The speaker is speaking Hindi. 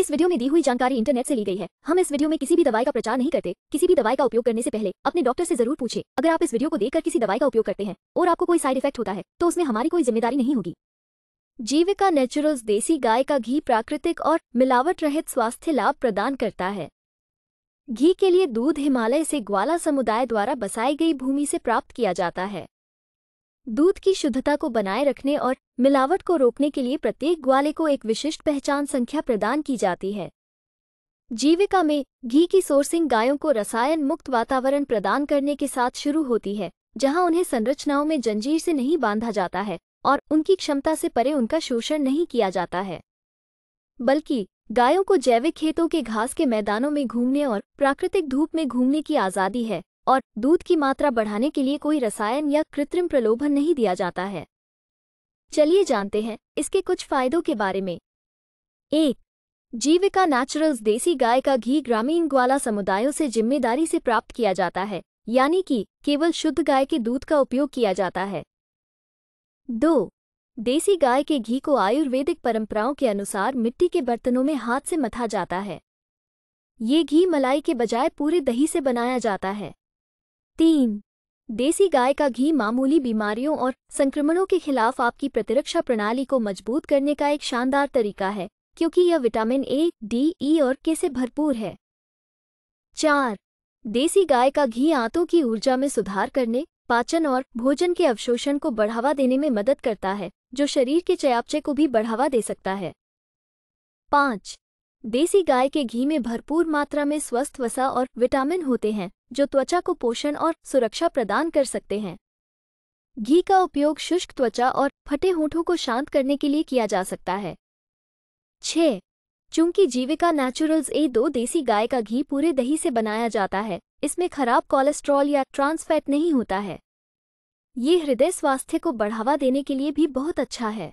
इस वीडियो में दी हुई जानकारी इंटरनेट से ली गई है हम इस वीडियो में किसी भी दवाई का प्रचार नहीं करते किसी भी दवाई का उपयोग करने से पहले अपने डॉक्टर से जरूर पूछे अगर आप इस वीडियो को देखकर किसी दवाई का उपयोग करते हैं और आपको कोई साइड इफेक्ट होता है तो उसमें हमारी कोई जिम्मेदारी नहीं होगी जीविका नेचुरल्स देसी गाय का घी प्राकृतिक और मिलावट रहित स्वास्थ्य लाभ प्रदान करता है घी के लिए दूध हिमालय से ग्वाला समुदाय द्वारा बसाई गई भूमि से प्राप्त किया जाता है दूध की शुद्धता को बनाए रखने और मिलावट को रोकने के लिए प्रत्येक ग्वाले को एक विशिष्ट पहचान संख्या प्रदान की जाती है जीविका में घी की सोर्सिंग गायों को रसायन मुक्त वातावरण प्रदान करने के साथ शुरू होती है जहां उन्हें संरचनाओं में जंजीर से नहीं बांधा जाता है और उनकी क्षमता से परे उनका शोषण नहीं किया जाता है बल्कि गायों को जैविक खेतों के घास के मैदानों में घूमने और प्राकृतिक धूप में घूमने की आज़ादी है और दूध की मात्रा बढ़ाने के लिए कोई रसायन या कृत्रिम प्रलोभन नहीं दिया जाता है चलिए जानते हैं इसके कुछ फायदों के बारे में एक जीविका नेचुरल्स देसी गाय का घी ग्रामीण ग्वाला समुदायों से जिम्मेदारी से प्राप्त किया जाता है यानी कि केवल शुद्ध गाय के दूध का उपयोग किया जाता है दो देसी गाय के घी को आयुर्वेदिक परंपराओं के अनुसार मिट्टी के बर्तनों में हाथ से मथा जाता है ये घी मलाई के बजाय पूरे दही से बनाया जाता है तीन देसी गाय का घी मामूली बीमारियों और संक्रमणों के खिलाफ आपकी प्रतिरक्षा प्रणाली को मजबूत करने का एक शानदार तरीका है क्योंकि यह विटामिन ए डी ई और के से भरपूर है चार देसी गाय का घी आंतों की ऊर्जा में सुधार करने पाचन और भोजन के अवशोषण को बढ़ावा देने में मदद करता है जो शरीर के चयापचय को भी बढ़ावा दे सकता है पाँच देसी गाय के घी में भरपूर मात्रा में स्वस्थ वसा और विटामिन होते हैं जो त्वचा को पोषण और सुरक्षा प्रदान कर सकते हैं घी का उपयोग शुष्क त्वचा और फटे होठों को शांत करने के लिए किया जा सकता है छ चूंकि जीविका नेचुरल्स ए दो देसी गाय का घी पूरे दही से बनाया जाता है इसमें खराब कोलेस्ट्रॉल या ट्रांसफैट नहीं होता है ये हृदय स्वास्थ्य को बढ़ावा देने के लिए भी बहुत अच्छा है